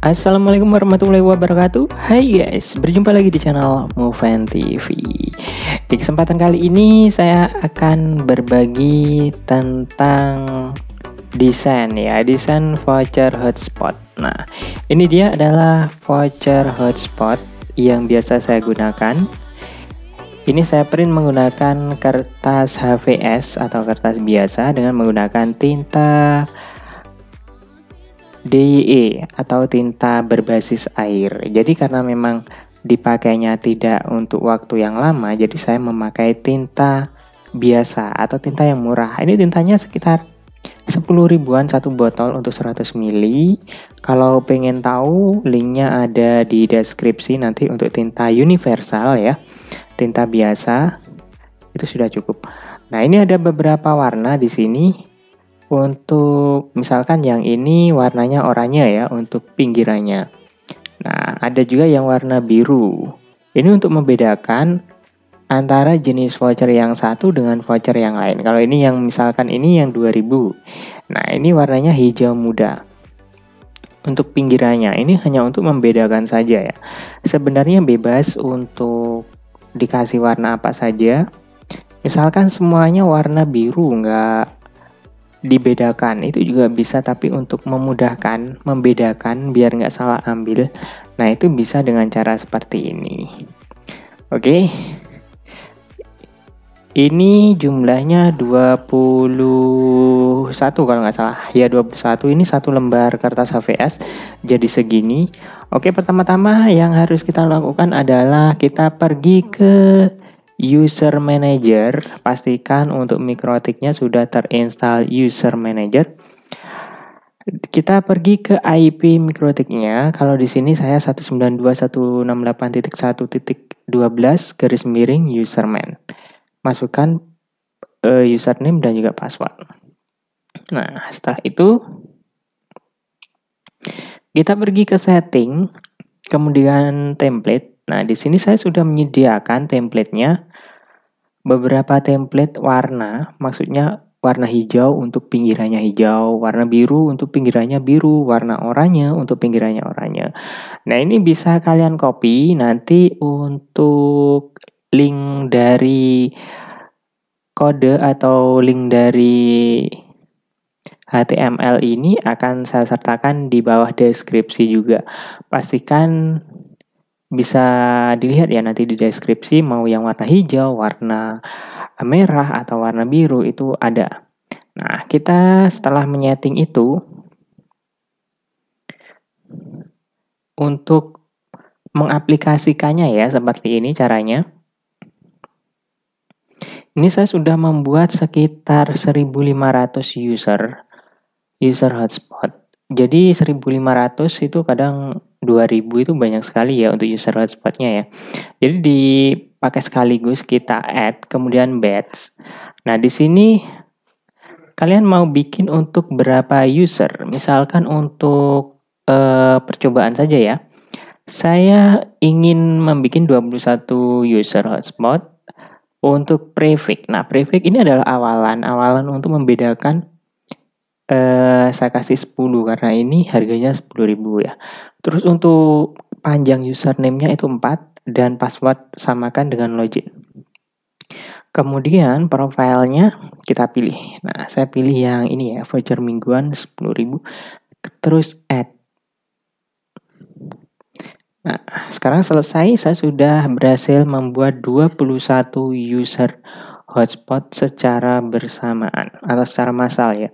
Assalamualaikum warahmatullahi wabarakatuh Hai guys, berjumpa lagi di channel Moven TV Di kesempatan kali ini saya akan berbagi tentang desain ya Desain voucher hotspot Nah, ini dia adalah voucher hotspot yang biasa saya gunakan ini saya print menggunakan kertas HVS atau kertas biasa dengan menggunakan tinta DYE atau tinta berbasis air. Jadi karena memang dipakainya tidak untuk waktu yang lama, jadi saya memakai tinta biasa atau tinta yang murah. Ini tintanya sekitar 10 ribuan satu botol untuk 100 mili. Kalau pengen tahu linknya ada di deskripsi nanti untuk tinta universal ya. Tinta biasa itu sudah cukup. Nah, ini ada beberapa warna di sini untuk misalkan yang ini warnanya oranye ya untuk pinggirannya. Nah, ada juga yang warna biru. Ini untuk membedakan antara jenis voucher yang satu dengan voucher yang lain. Kalau ini yang misalkan ini yang 2000. Nah, ini warnanya hijau muda. Untuk pinggirannya ini hanya untuk membedakan saja ya. Sebenarnya bebas untuk dikasih warna apa saja. Misalkan semuanya warna biru nggak dibedakan itu juga bisa tapi untuk memudahkan membedakan biar nggak salah ambil nah itu bisa dengan cara seperti ini oke okay. ini jumlahnya 21 kalau nggak salah ya 21 ini satu lembar kertas HVS jadi segini oke pertama-tama yang harus kita lakukan adalah kita pergi ke user manager, pastikan untuk mikrotiknya sudah terinstall user manager. Kita pergi ke IP mikrotiknya. Kalau di sini saya 192.168.1.12 garis miring userman. Masukkan uh, username dan juga password. Nah, setelah itu kita pergi ke setting, kemudian template. Nah, di sini saya sudah menyediakan templatenya beberapa template warna, maksudnya warna hijau untuk pinggirannya hijau, warna biru untuk pinggirannya biru, warna oranye untuk pinggirannya oranye. Nah, ini bisa kalian copy nanti untuk link dari kode atau link dari HTML ini akan saya sertakan di bawah deskripsi juga. Pastikan bisa dilihat ya nanti di deskripsi mau yang warna hijau, warna merah atau warna biru itu ada. Nah, kita setelah menyeting itu untuk mengaplikasikannya ya seperti ini caranya. Ini saya sudah membuat sekitar 1500 user user hotspot. Jadi 1500 itu kadang 2000 itu banyak sekali ya untuk user hotspotnya ya. Jadi dipakai sekaligus kita add kemudian batch. Nah di sini kalian mau bikin untuk berapa user? Misalkan untuk eh, percobaan saja ya. Saya ingin membuat 21 user hotspot untuk prefix. Nah prefix ini adalah awalan, awalan untuk membedakan eh, saya kasih 10 karena ini harganya 10.000 ya. Terus untuk panjang username-nya itu 4 dan password samakan dengan login. Kemudian profilnya kita pilih. Nah, saya pilih yang ini ya, voucher mingguan 10.000. Terus add. Nah, sekarang selesai saya sudah berhasil membuat 21 user hotspot secara bersamaan atau secara massal ya.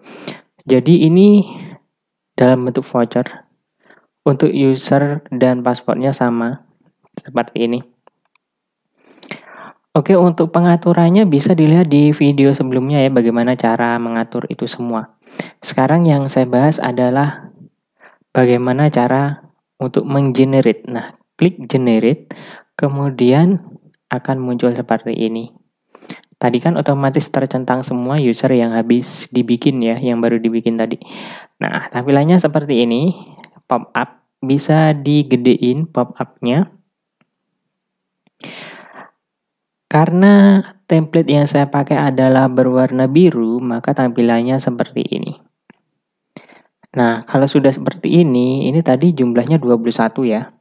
Jadi ini dalam bentuk voucher untuk user dan passwordnya sama seperti ini. Oke, untuk pengaturannya bisa dilihat di video sebelumnya ya bagaimana cara mengatur itu semua. Sekarang yang saya bahas adalah bagaimana cara untuk menggenerate. Nah, klik generate, kemudian akan muncul seperti ini. Tadi kan otomatis tercentang semua user yang habis dibikin ya, yang baru dibikin tadi. Nah, tampilannya seperti ini pop up bisa digedein pop upnya Karena template yang saya pakai adalah berwarna biru, maka tampilannya seperti ini. Nah, kalau sudah seperti ini, ini tadi jumlahnya 21 ya.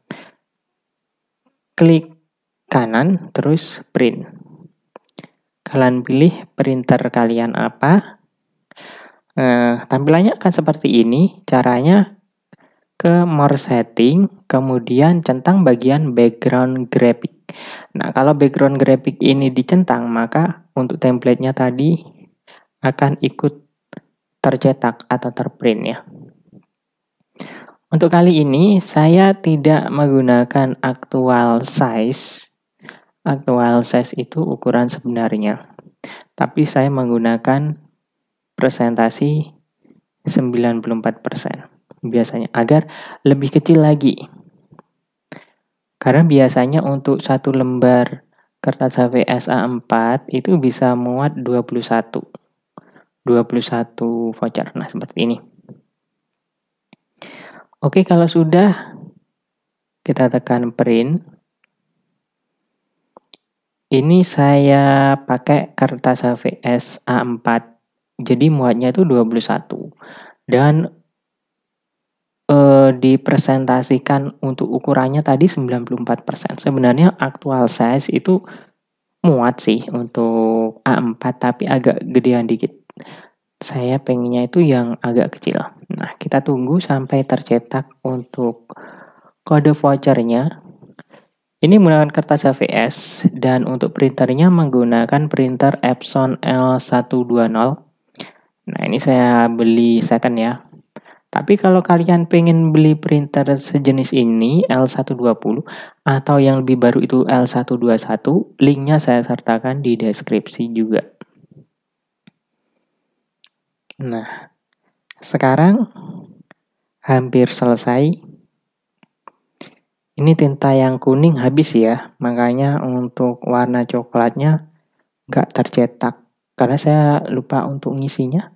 Klik kanan, terus print. Kalian pilih printer kalian apa. Eh, tampilannya akan seperti ini. Caranya ke more setting, kemudian centang bagian background graphic. Nah, kalau background graphic ini dicentang, maka untuk templatenya tadi akan ikut tercetak atau terprint ya. Untuk kali ini saya tidak menggunakan actual size. Actual size itu ukuran sebenarnya. Tapi saya menggunakan presentasi 94% biasanya agar lebih kecil lagi. Karena biasanya untuk satu lembar kertas HVS A4 itu bisa muat 21. 21 voucher. Nah, seperti ini. Oke, kalau sudah kita tekan print. Ini saya pakai kertas HVS A4. Jadi muatnya itu 21. Dan eh, dipresentasikan untuk ukurannya tadi 94%. Sebenarnya aktual size itu muat sih untuk A4 tapi agak gedean dikit. Saya pengennya itu yang agak kecil. Nah, kita tunggu sampai tercetak untuk kode vouchernya. Ini menggunakan kertas HVS dan untuk printernya menggunakan printer Epson L120. Nah, ini saya beli second ya tapi kalau kalian pengen beli printer sejenis ini L120 atau yang lebih baru itu L121, linknya saya sertakan di deskripsi juga. Nah, sekarang hampir selesai. Ini tinta yang kuning habis ya, makanya untuk warna coklatnya nggak tercetak. Karena saya lupa untuk ngisinya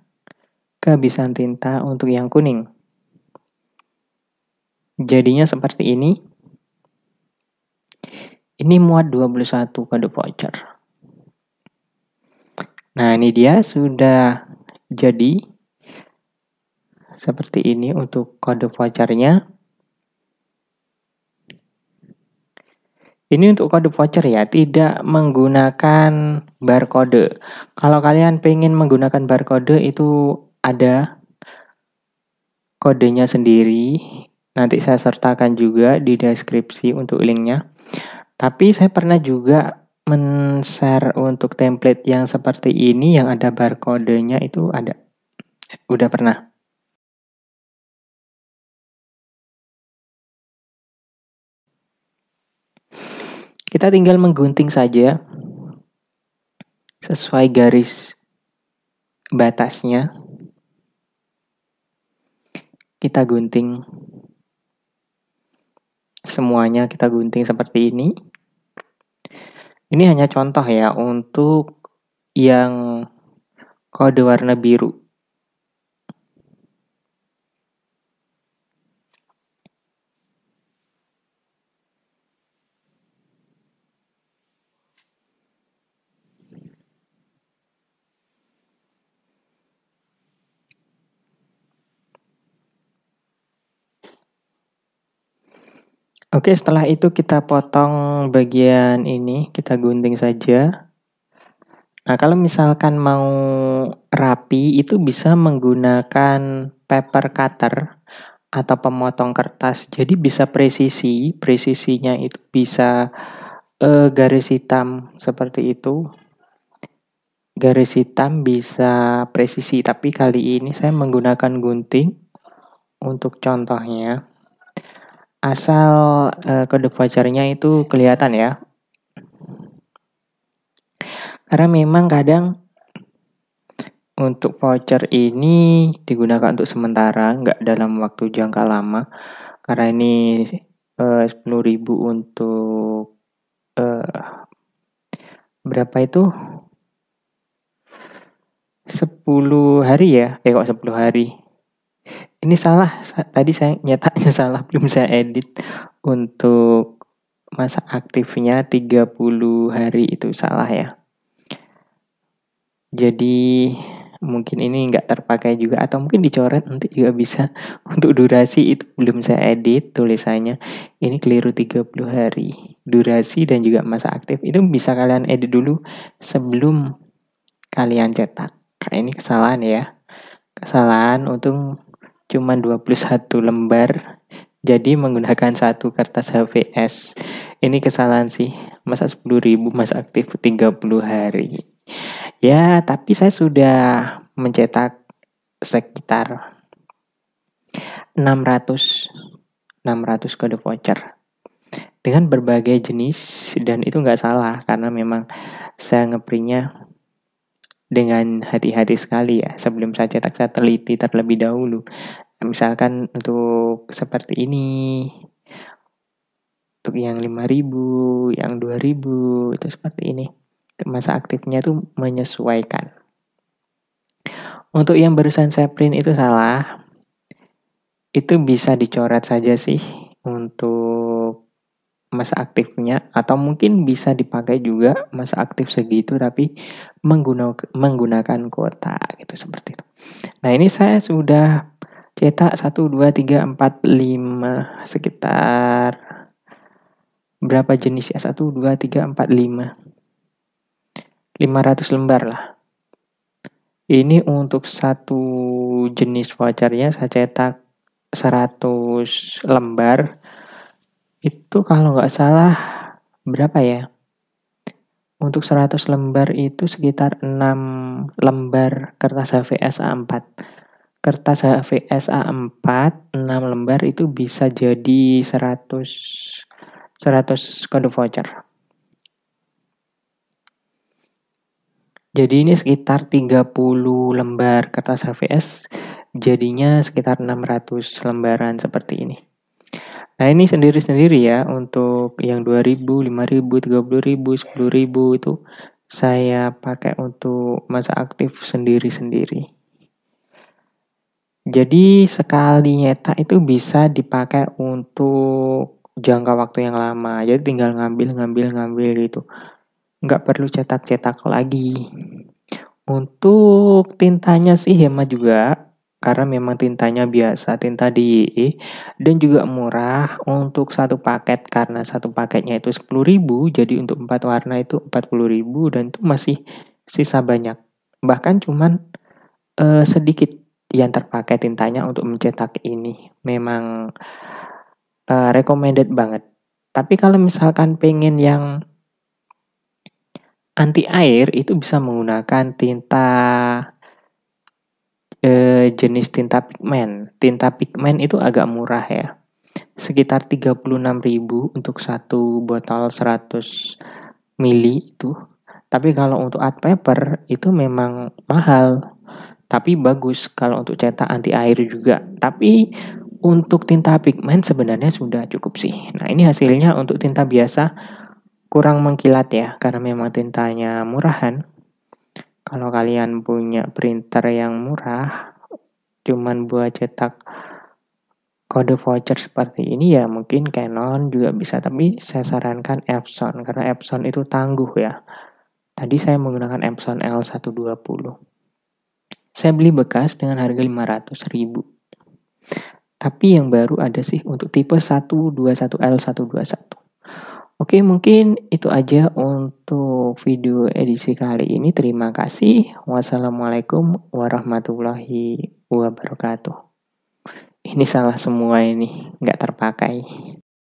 kehabisan tinta untuk yang kuning. Jadinya seperti ini. Ini muat 21 kode voucher. Nah, ini dia sudah jadi seperti ini untuk kode vouchernya. Ini untuk kode voucher ya, tidak menggunakan barcode. Kalau kalian pengen menggunakan barcode itu ada kodenya sendiri. Nanti saya sertakan juga di deskripsi untuk linknya. Tapi saya pernah juga men-share untuk template yang seperti ini yang ada barcodenya itu ada. Udah pernah. Kita tinggal menggunting saja sesuai garis batasnya kita gunting semuanya kita gunting seperti ini ini hanya contoh ya untuk yang kode warna biru Oke, setelah itu kita potong bagian ini, kita gunting saja. Nah, kalau misalkan mau rapi, itu bisa menggunakan paper cutter atau pemotong kertas. Jadi bisa presisi, presisinya itu bisa eh, garis hitam seperti itu. Garis hitam bisa presisi, tapi kali ini saya menggunakan gunting untuk contohnya asal uh, eh, kode vouchernya itu kelihatan ya. Karena memang kadang untuk voucher ini digunakan untuk sementara, nggak dalam waktu jangka lama. Karena ini eh, uh, 10.000 untuk uh, berapa itu? 10 hari ya? Eh kok 10 hari? ini salah tadi saya nyatanya salah belum saya edit untuk masa aktifnya 30 hari itu salah ya jadi mungkin ini nggak terpakai juga atau mungkin dicoret nanti juga bisa untuk durasi itu belum saya edit tulisannya ini keliru 30 hari durasi dan juga masa aktif itu bisa kalian edit dulu sebelum kalian cetak ini kesalahan ya kesalahan untuk cuma 21 lembar jadi menggunakan satu kertas HVS ini kesalahan sih masa 10.000 masa aktif 30 hari ya tapi saya sudah mencetak sekitar 600 600 kode voucher dengan berbagai jenis dan itu nggak salah karena memang saya ngeprintnya dengan hati-hati sekali ya sebelum saya cetak saya teliti terlebih dahulu misalkan untuk seperti ini untuk yang 5000 yang 2000 itu seperti ini masa aktifnya itu menyesuaikan untuk yang barusan saya print itu salah itu bisa dicoret saja sih untuk masa aktifnya atau mungkin bisa dipakai juga masa aktif segitu tapi menggunakan menggunakan kuota gitu seperti itu. Nah, ini saya sudah cetak 1 2 3 4 5 sekitar berapa jenis ya? 1 2 3 4 5 500 lembar lah. Ini untuk satu jenis vouchernya saya cetak 100 lembar itu kalau nggak salah berapa ya? Untuk 100 lembar itu sekitar 6 lembar kertas HVS A4. Kertas HVS A4 6 lembar itu bisa jadi 100 100 kode voucher. Jadi ini sekitar 30 lembar kertas HVS, jadinya sekitar 600 lembaran seperti ini. Nah ini sendiri-sendiri ya untuk yang 2000, 5000, 30000, 10000 itu saya pakai untuk masa aktif sendiri-sendiri. Jadi sekali nyetak itu bisa dipakai untuk jangka waktu yang lama. Jadi tinggal ngambil, ngambil, ngambil gitu. Nggak perlu cetak-cetak lagi. Untuk tintanya sih hemat juga, karena memang tintanya biasa tinta DIY dan juga murah untuk satu paket karena satu paketnya itu 10.000 jadi untuk empat warna itu 40.000 dan itu masih sisa banyak bahkan cuman eh, sedikit yang terpakai tintanya untuk mencetak ini memang eh, recommended banget tapi kalau misalkan pengen yang anti air itu bisa menggunakan tinta eh, jenis tinta pigmen. Tinta pigmen itu agak murah ya. Sekitar 36.000 untuk satu botol 100 ml itu. Tapi kalau untuk art paper itu memang mahal. Tapi bagus kalau untuk cetak anti air juga. Tapi untuk tinta pigmen sebenarnya sudah cukup sih. Nah, ini hasilnya untuk tinta biasa kurang mengkilat ya karena memang tintanya murahan kalau kalian punya printer yang murah cuman buat cetak kode voucher seperti ini ya mungkin Canon juga bisa tapi saya sarankan Epson karena Epson itu tangguh ya tadi saya menggunakan Epson L120 saya beli bekas dengan harga 500 ribu tapi yang baru ada sih untuk tipe 121L121 Oke, mungkin itu aja untuk video edisi kali ini. Terima kasih. Wassalamualaikum warahmatullahi wabarakatuh. Ini salah semua ini, nggak terpakai.